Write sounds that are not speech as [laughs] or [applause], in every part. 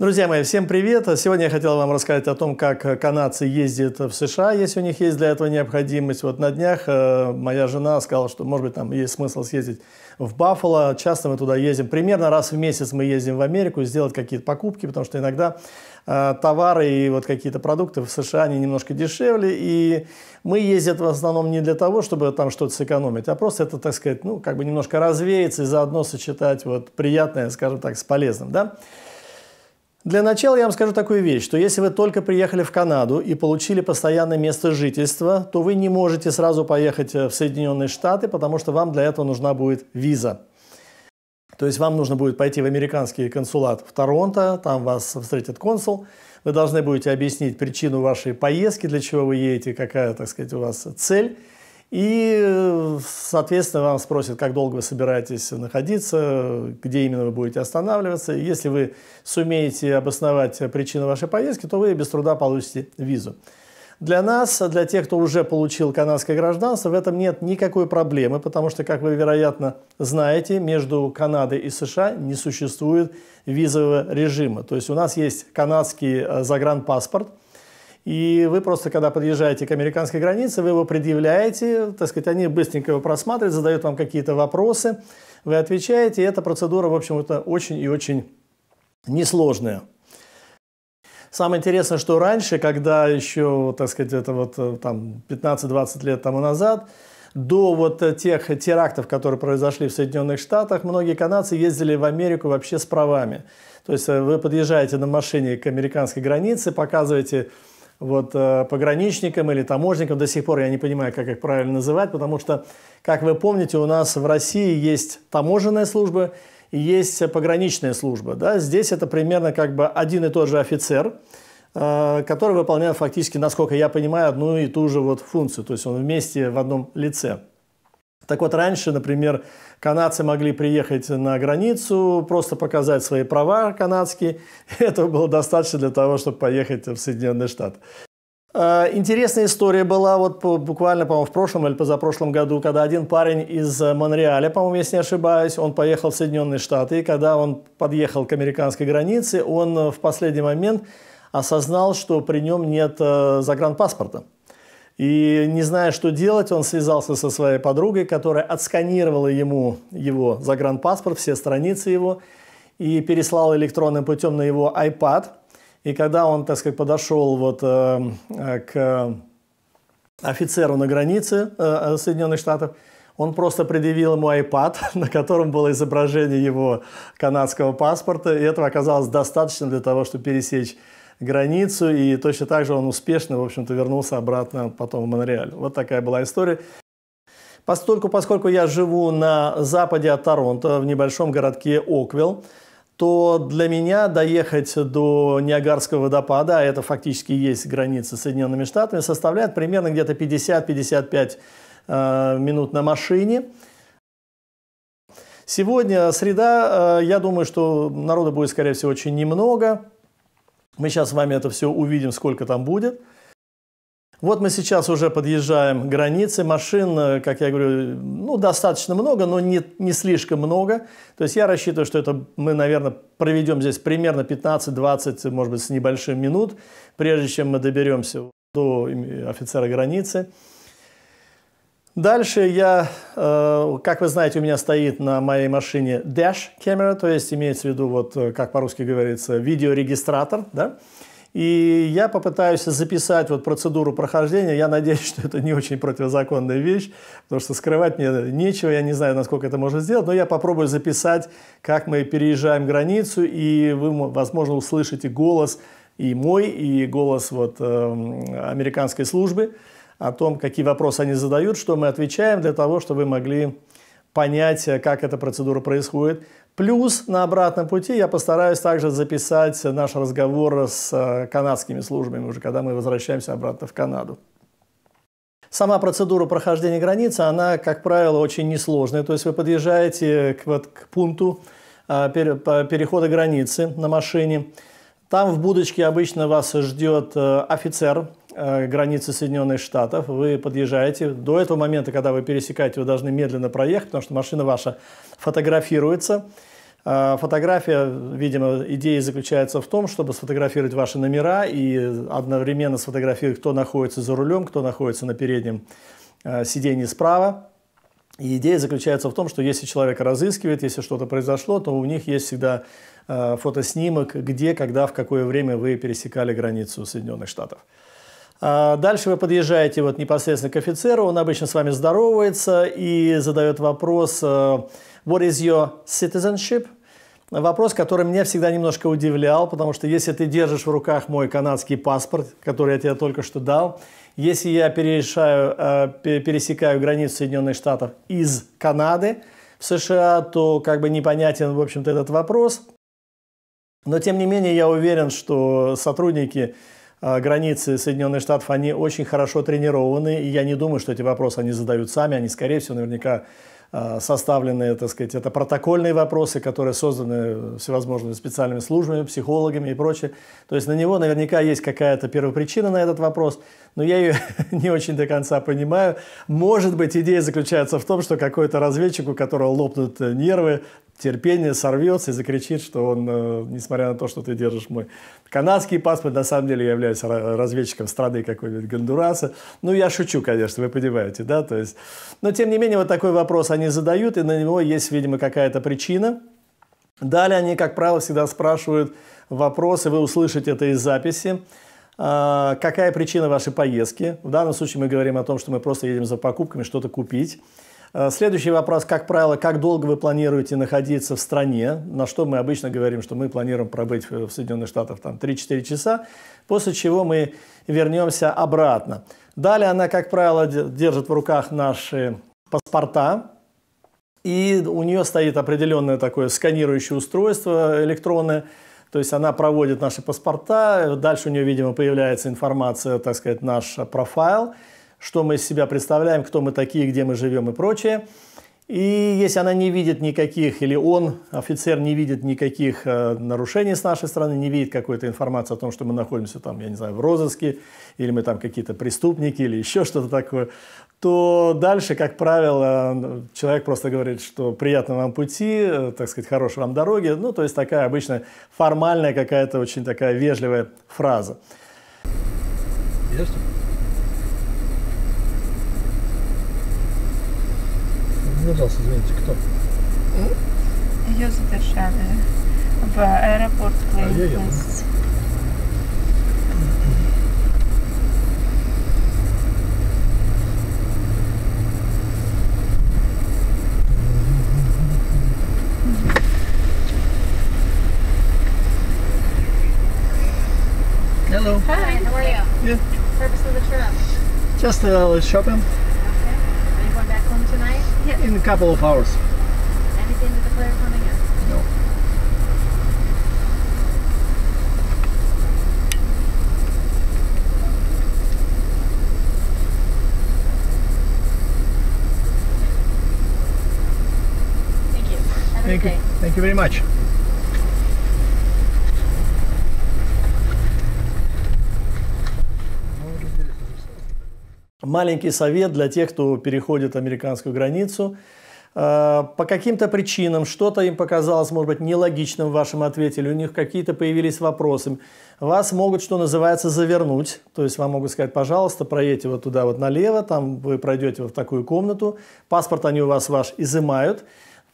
Друзья мои, всем привет! Сегодня я хотел вам рассказать о том, как канадцы ездят в США, если у них есть для этого необходимость. Вот на днях э, моя жена сказала, что, может быть, там есть смысл съездить в Баффало. Часто мы туда ездим. Примерно раз в месяц мы ездим в Америку сделать какие-то покупки, потому что иногда Э, товары и вот какие-то продукты в США, они немножко дешевле, и мы ездим в основном не для того, чтобы там что-то сэкономить, а просто это, так сказать, ну, как бы немножко развеяться и заодно сочетать вот приятное, скажем так, с полезным, да. Для начала я вам скажу такую вещь, что если вы только приехали в Канаду и получили постоянное место жительства, то вы не можете сразу поехать э, в Соединенные Штаты, потому что вам для этого нужна будет виза. То есть вам нужно будет пойти в американский консулат в Торонто, там вас встретит консул, вы должны будете объяснить причину вашей поездки, для чего вы едете, какая, так сказать, у вас цель. И, соответственно, вам спросят, как долго вы собираетесь находиться, где именно вы будете останавливаться. если вы сумеете обосновать причину вашей поездки, то вы без труда получите визу. Для нас, а для тех, кто уже получил канадское гражданство, в этом нет никакой проблемы, потому что, как вы, вероятно, знаете, между Канадой и США не существует визового режима. То есть у нас есть канадский э, загранпаспорт, и вы просто, когда подъезжаете к американской границе, вы его предъявляете, так сказать, они быстренько его просматривают, задают вам какие-то вопросы, вы отвечаете, и эта процедура, в общем, то очень и очень несложная. Самое интересное, что раньше, когда еще, так сказать, это вот э, там 15-20 лет тому назад, до вот э, тех терактов, которые произошли в Соединенных Штатах, многие канадцы ездили в Америку вообще с правами. То есть э, вы подъезжаете на машине к американской границе, показываете вот пограничникам или таможникам, до сих пор я не понимаю, как их правильно называть, потому что, как вы помните, у нас в России есть таможенная служба, есть пограничная служба. Да? Здесь это примерно как бы один и тот же офицер, э, который выполняет фактически, насколько я понимаю, одну и ту же вот функцию. То есть он вместе в одном лице. Так вот, раньше, например, канадцы могли приехать на границу, просто показать свои права канадские. [laughs] Этого было достаточно для того, чтобы поехать в Соединенные Штаты. Э, интересная история была вот буквально, по-моему, в прошлом или позапрошлом году, когда один парень из э, Монреаля, по-моему, если не ошибаюсь, он поехал в Соединенные Штаты, и когда он подъехал к американской границе, он э, в последний момент осознал, что при нем нет загранпаспорта. И не зная, что делать, он связался со своей подругой, которая отсканировала ему его загранпаспорт, все страницы его, и переслала электронным путем на его iPad – и когда он, так сказать, подошел вот э, э к офицеру на границе э, э, Соединенных Штатов, он просто предъявил ему iPad, [laughs] на котором было изображение его канадского паспорта, и этого оказалось достаточно для того, чтобы пересечь границу, и точно так же он успешно, в общем-то, вернулся обратно потом в Монреаль. Вот такая была история. Постольку, поскольку я живу на западе от Торонто, в небольшом городке Оквилл, то для меня доехать до Ниагарского водопада, а это фактически есть граница с Соединенными Штатами, составляет примерно где-то 50-55 э, минут на машине. Сегодня среда, э, я думаю, что народа будет, скорее всего, очень немного. Мы сейчас с вами это все увидим, сколько там будет. Вот мы сейчас уже подъезжаем к границе. Машин, э, как я говорю, ну, достаточно много, но не, не слишком много. То есть я рассчитываю, что это мы, наверное, проведем здесь примерно 15-20, может быть, с небольшим минут, прежде чем мы доберемся до офицера границы. Дальше я, э, как вы знаете, у меня стоит на моей машине dash камера, то есть имеется в виду, вот, э, как по-русски говорится, видеорегистратор, да, и я попытаюсь записать вот процедуру прохождения. Я надеюсь, [laughs] что это не очень противозаконная вещь, потому что скрывать мне нечего. Я не знаю, насколько это можно сделать, но я попробую записать, как мы переезжаем границу, и вы, возможно, услышите голос и мой, и голос вот, э, американской службы о том, какие вопросы они задают, что мы отвечаем для того, чтобы вы могли понять, э, как эта процедура происходит. Плюс на обратном пути я постараюсь также записать наш разговор с э, канадскими службами уже, когда мы возвращаемся обратно в Канаду. Сама процедура прохождения границы, она, как правило, очень несложная. То есть вы подъезжаете к, вот, к пункту а, э, пере, перехода границы на машине. Там в будочке обычно вас ждет э, офицер Э, границы Соединенных Штатов, вы подъезжаете. До этого момента, когда вы пересекаете, вы должны медленно проехать, потому что машина ваша фотографируется. Э, фотография, видимо, идея заключается в том, чтобы сфотографировать ваши номера и одновременно сфотографировать, кто находится за рулем, кто находится на переднем э, сидении справа. И идея заключается в том, что если человек разыскивает, если что-то произошло, то у них есть всегда фотоснимок, где, когда, в какое время вы пересекали границу Соединенных Штатов. А, дальше вы подъезжаете вот непосредственно к офицеру, он обычно с вами здоровается и задает вопрос э, «What is your citizenship?» Вопрос, который меня всегда немножко удивлял, потому что если ты держишь в руках мой канадский паспорт, который я тебе только что дал, если я перерешаю, э, пересекаю границу Соединенных Штатов из Канады в США, то как бы непонятен, в общем-то, этот вопрос. Но, тем не менее, я уверен, что сотрудники а, границы Соединенных Штатов, они очень хорошо тренированы, и я не думаю, что эти вопросы они задают сами, они, скорее всего, наверняка а, составлены, так сказать, это протокольные вопросы, которые созданы всевозможными специальными службами, психологами и прочее. То есть на него наверняка есть какая-то первопричина на этот вопрос, но я ее [laughs] не очень до конца понимаю. Может быть, идея заключается в том, что какой-то разведчик, у которого лопнут э, нервы, терпение сорвется и закричит, что он, э, несмотря на то, что ты держишь мой канадский паспорт, на самом деле я являюсь разведчиком страны какой-нибудь Гондураса. Ну, я шучу, конечно, вы понимаете, да, то есть... Но, тем не менее, вот такой вопрос они задают, и на него есть, видимо, какая-то причина. Далее они, как правило, всегда спрашивают вопросы, вы услышите это из записи, а, какая причина вашей поездки. В данном случае мы говорим о том, что мы просто едем за покупками, что-то купить. Э, следующий вопрос, как правило, как долго вы планируете находиться в стране, на что мы обычно говорим, что мы планируем пробыть в Соединенных Штатах там 3-4 часа, после чего мы вернемся обратно. Далее она, как правило, держит в руках наши паспорта, и у нее стоит определенное такое сканирующее устройство электронное, то есть она проводит наши паспорта, дальше у нее, видимо, появляется информация, так сказать, наш профайл, что мы из себя представляем, кто мы такие, где мы живем и прочее. И если она не видит никаких, или он, офицер, не видит никаких э, нарушений с нашей стороны, не видит какой-то информации о том, что мы находимся там, я не знаю, в розыске, или мы там какие-то преступники, или еще что-то такое, то дальше, как правило, человек просто говорит, что приятного вам пути, э, так сказать, хорошей вам дороги. Ну, то есть такая обычно формальная какая-то очень такая вежливая фраза. Ясно? задержался, извините, кто? Ее задержали в аэропорт Клейнс. А Hello. Hi, how are you? Good. Purpose of the trip? Just uh, shopping. a couple of hours. Anything with the player coming in? No. Thank you. Thank you. Thank you very much. Маленький совет для тех, кто переходит американскую границу. А, по каким-то причинам что-то им показалось, может быть, нелогичным в вашем ответе, или у них какие-то появились вопросы. Вас могут, что называется, завернуть. То есть вам могут сказать, пожалуйста, проедьте вот туда вот налево, там вы пройдете вот в такую комнату. Паспорт они у вас ваш изымают.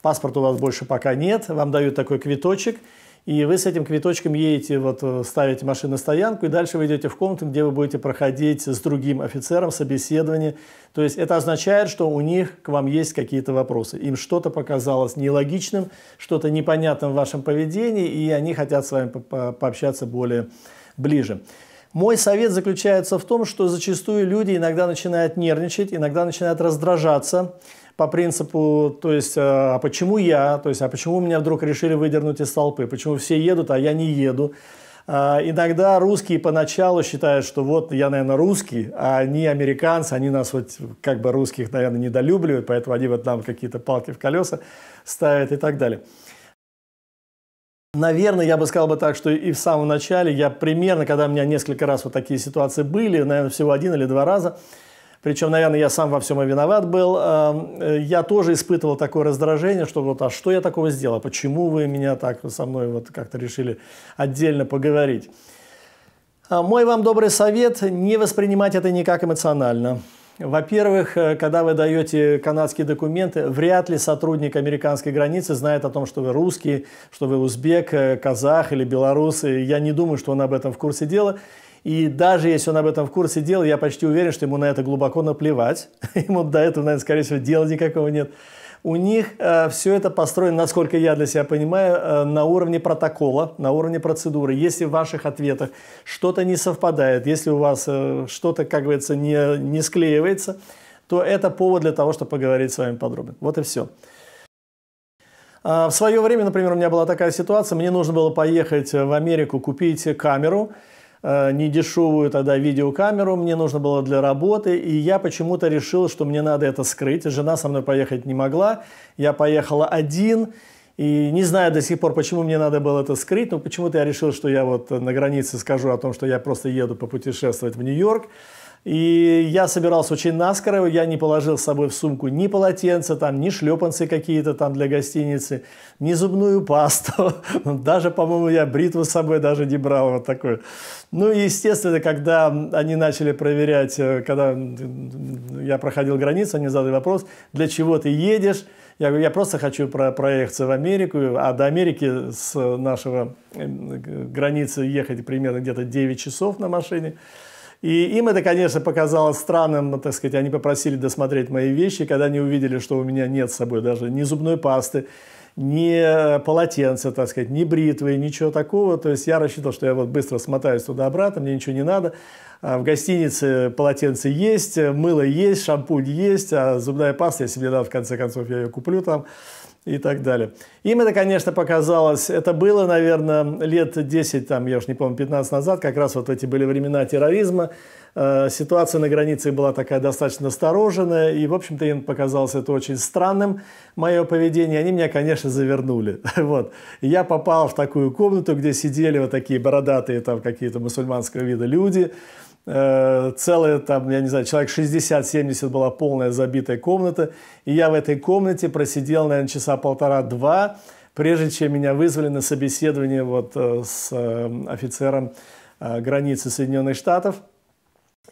Паспорта у вас больше пока нет. Вам дают такой квиточек – и вы с этим квиточком едете, вот э, ставите машину на стоянку, и дальше вы идете в комнату, где вы будете проходить с другим офицером собеседование. То есть это означает, что у них к вам есть какие-то вопросы. Им что-то показалось нелогичным, что-то непонятным в вашем поведении, и они хотят с вами по -по пообщаться более ближе. Мой совет заключается в том, что зачастую люди иногда начинают нервничать, иногда начинают раздражаться, по принципу, то есть, э, а почему я, то есть, а почему меня вдруг решили выдернуть из толпы, почему все едут, а я не еду. А, иногда русские поначалу считают, что вот я, наверное, русский, а они американцы, они нас вот как бы русских, наверное, недолюбливают, поэтому они вот нам какие-то палки в колеса ставят и так далее. Наверное, я бы сказал бы так, что и в самом начале я примерно, когда у меня несколько раз вот такие ситуации были, наверное, всего один или два раза, причем, наверное, я сам во всем и виноват был. Эм, э, я тоже испытывал такое раздражение, что вот, а что я такого сделал? Почему вы меня так со мной вот как-то решили отдельно поговорить? А мой вам добрый совет – не воспринимать это никак эмоционально. Во-первых, э, когда вы даете канадские документы, вряд ли сотрудник американской границы знает о том, что вы русский, что вы узбек, э, казах или белорус. Я не думаю, что он об этом в курсе дела. И даже если он об этом в курсе дел, я почти уверен, что ему на это глубоко наплевать. [laughs] Ему до этого, наверное, скорее всего, дела никакого нет. У них э, все это построено, насколько я для себя понимаю, э, на уровне протокола, на уровне процедуры. Если в ваших ответах что-то не совпадает, если у вас э, что-то, как говорится, не, не склеивается, то это повод для того, чтобы поговорить с вами подробно. Вот и все. А, в свое время, например, у меня была такая ситуация, мне нужно было поехать в Америку, купить камеру, э, недешевую тогда видеокамеру, мне нужно было для работы, и я почему-то решил, что мне надо это скрыть. Жена со мной поехать не могла, я поехала один, и не знаю до сих пор, почему мне надо было это скрыть, но почему-то я решил, что я вот на границе скажу о том, что я просто еду попутешествовать в Нью-Йорк. И я собирался очень наскоро, я не положил с собой в сумку ни полотенца, там, ни шлепанцы какие-то там для гостиницы, ни зубную пасту. [laughs] Даже, по-моему, я бритву с собой даже не брал вот такой. Ну и, естественно, когда они начали проверять, э, когда я проходил границу, они задали вопрос, для чего ты едешь? Я говорю, я просто хочу про проехаться в Америку, а до Америки с нашего э, границы ехать примерно где-то 9 часов на машине. И им это, конечно, показалось странным, ну, так сказать, они попросили досмотреть мои вещи, когда они увидели, что у меня нет с собой даже ни зубной пасты, ни э, полотенца, так сказать, ни бритвы, ничего такого. То есть я рассчитывал, что я вот быстро смотаюсь туда-обратно, мне ничего не надо. А в гостинице полотенце есть, мыло есть, шампунь есть, а зубная паста, если мне надо, в конце концов, я ее куплю там и так далее. Им это, конечно, показалось, это было, наверное, лет 10, там, я уж не помню, 15 назад, как раз вот эти были времена терроризма, э, ситуация на границе была такая достаточно настороженная, и, в общем-то, им показалось это очень странным, мое поведение, они меня, конечно, завернули, [laughs] вот. Я попал в такую комнату, где сидели вот такие бородатые там какие-то мусульманского вида люди, Э, целая, там, я не знаю, человек 60-70 была полная забитая комната, и я в этой комнате просидел, наверное, часа полтора-два, прежде чем меня вызвали на собеседование вот э, с э, офицером границы Соединенных Штатов –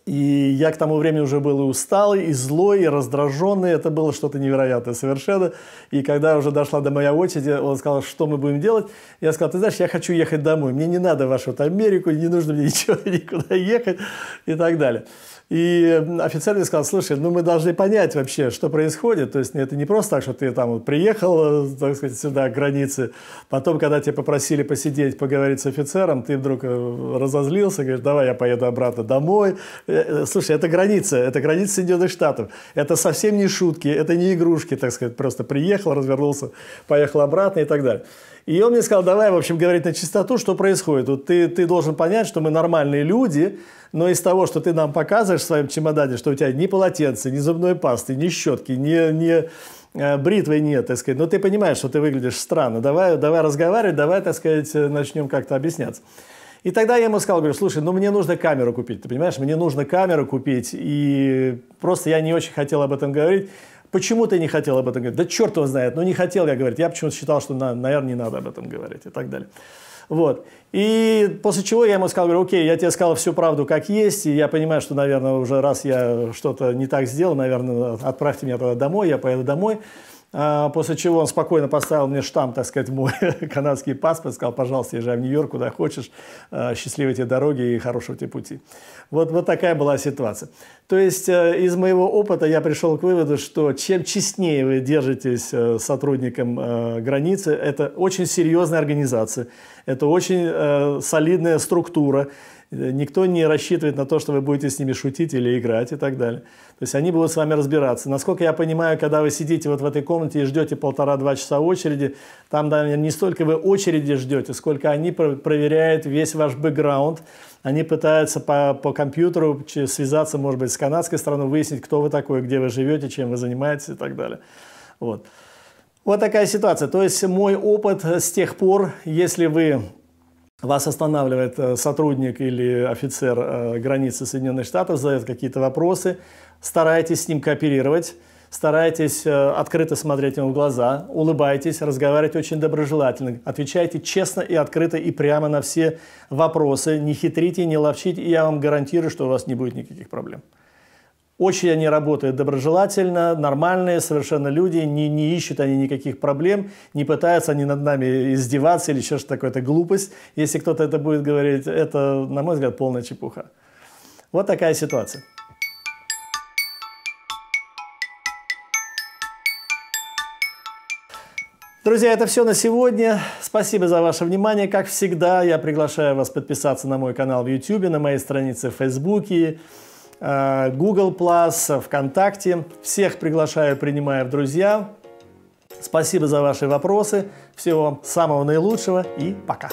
и я к тому времени уже был и усталый, и злой, и раздраженный. Это было что-то невероятное совершенно. И когда уже дошла до моей очереди, он сказал, что мы будем делать. Я сказал, ты знаешь, я хочу ехать домой. Мне не надо вашу вот, Америку, не нужно мне [laughs] ничего, никуда ехать и так далее. И офицер мне сказал, слушай, ну мы должны понять вообще, что происходит. То есть это не просто так, что ты там приехал, так сказать, сюда, к границе. Потом, когда тебя попросили посидеть, поговорить с офицером, ты вдруг э, разозлился, говоришь, давай я поеду обратно домой Э, э, слушай, это граница, это граница Соединенных Штатов. Это совсем не шутки, это не игрушки, так сказать, просто приехал, развернулся, поехал обратно и так далее. И он мне сказал, давай, в общем, говорить на чистоту, что происходит. Вот ты, ты должен понять, что мы нормальные люди, но из того, что ты нам показываешь в своем чемодане, что у тебя ни полотенца, ни зубной пасты, ни щетки, ни, ни э, бритвы нет, так сказать. Но ты понимаешь, что ты выглядишь странно. Давай, давай разговаривать, давай, так сказать, начнем как-то объясняться. И тогда я ему сказал, говорю, слушай, ну мне нужно камеру купить, ты понимаешь, мне нужно камеру купить, и просто я не очень хотел об этом говорить. Почему ты не хотел об этом говорить? Да черт его знает, ну не хотел я говорить, я почему-то считал, что, наверное, не надо об этом говорить и так далее. Вот. И после чего я ему сказал, говорю, окей, я тебе сказал всю правду как есть, и я понимаю, что, наверное, уже раз я что-то не так сделал, наверное, отправьте меня тогда домой, я поеду домой. А, после чего он спокойно поставил мне штамп, так сказать, мой [laughs] канадский паспорт, сказал, пожалуйста, езжай в Нью-Йорк, куда хочешь, а, счастливой тебе дороги и хорошего тебе пути. Вот, вот такая была ситуация. То есть э, из моего опыта я пришел к выводу, что чем честнее вы держитесь э, сотрудником э, границы, это очень серьезная организация, это очень солидная структура, Э, никто не рассчитывает на то, что вы будете с ними шутить или играть и так далее. То есть они будут с вами разбираться. Насколько я понимаю, когда вы сидите вот в этой комнате и ждете полтора-два часа очереди, там да, не столько вы очереди ждете, сколько они проверяют весь ваш бэкграунд, они пытаются по, по компьютеру связаться, может быть, с канадской страной, выяснить, кто вы такой, где вы живете, чем вы занимаетесь и так далее. Вот. Вот такая ситуация. То есть мой опыт с тех пор, если вы вас останавливает э, сотрудник или офицер э, границы Соединенных Штатов, задает какие-то вопросы, старайтесь с ним кооперировать, старайтесь э, открыто смотреть ему в глаза, улыбайтесь, разговаривайте очень доброжелательно, отвечайте честно и открыто и прямо на все вопросы, не хитрите, не ловчите, и я вам гарантирую, что у вас не будет никаких проблем. Очень они работают доброжелательно, нормальные совершенно люди, не, не ищут они никаких проблем, не пытаются они над нами издеваться или еще что-то такое, это глупость. Если кто-то это будет говорить, это, на мой взгляд, полная чепуха. Вот такая ситуация. Друзья, это все на сегодня. Спасибо за ваше внимание. Как всегда, я приглашаю вас подписаться на мой канал в YouTube, на моей странице в Facebook. Э, Google+, э, ВКонтакте. Всех приглашаю, принимаю в друзья. Спасибо за ваши вопросы. Всего вам самого наилучшего и пока!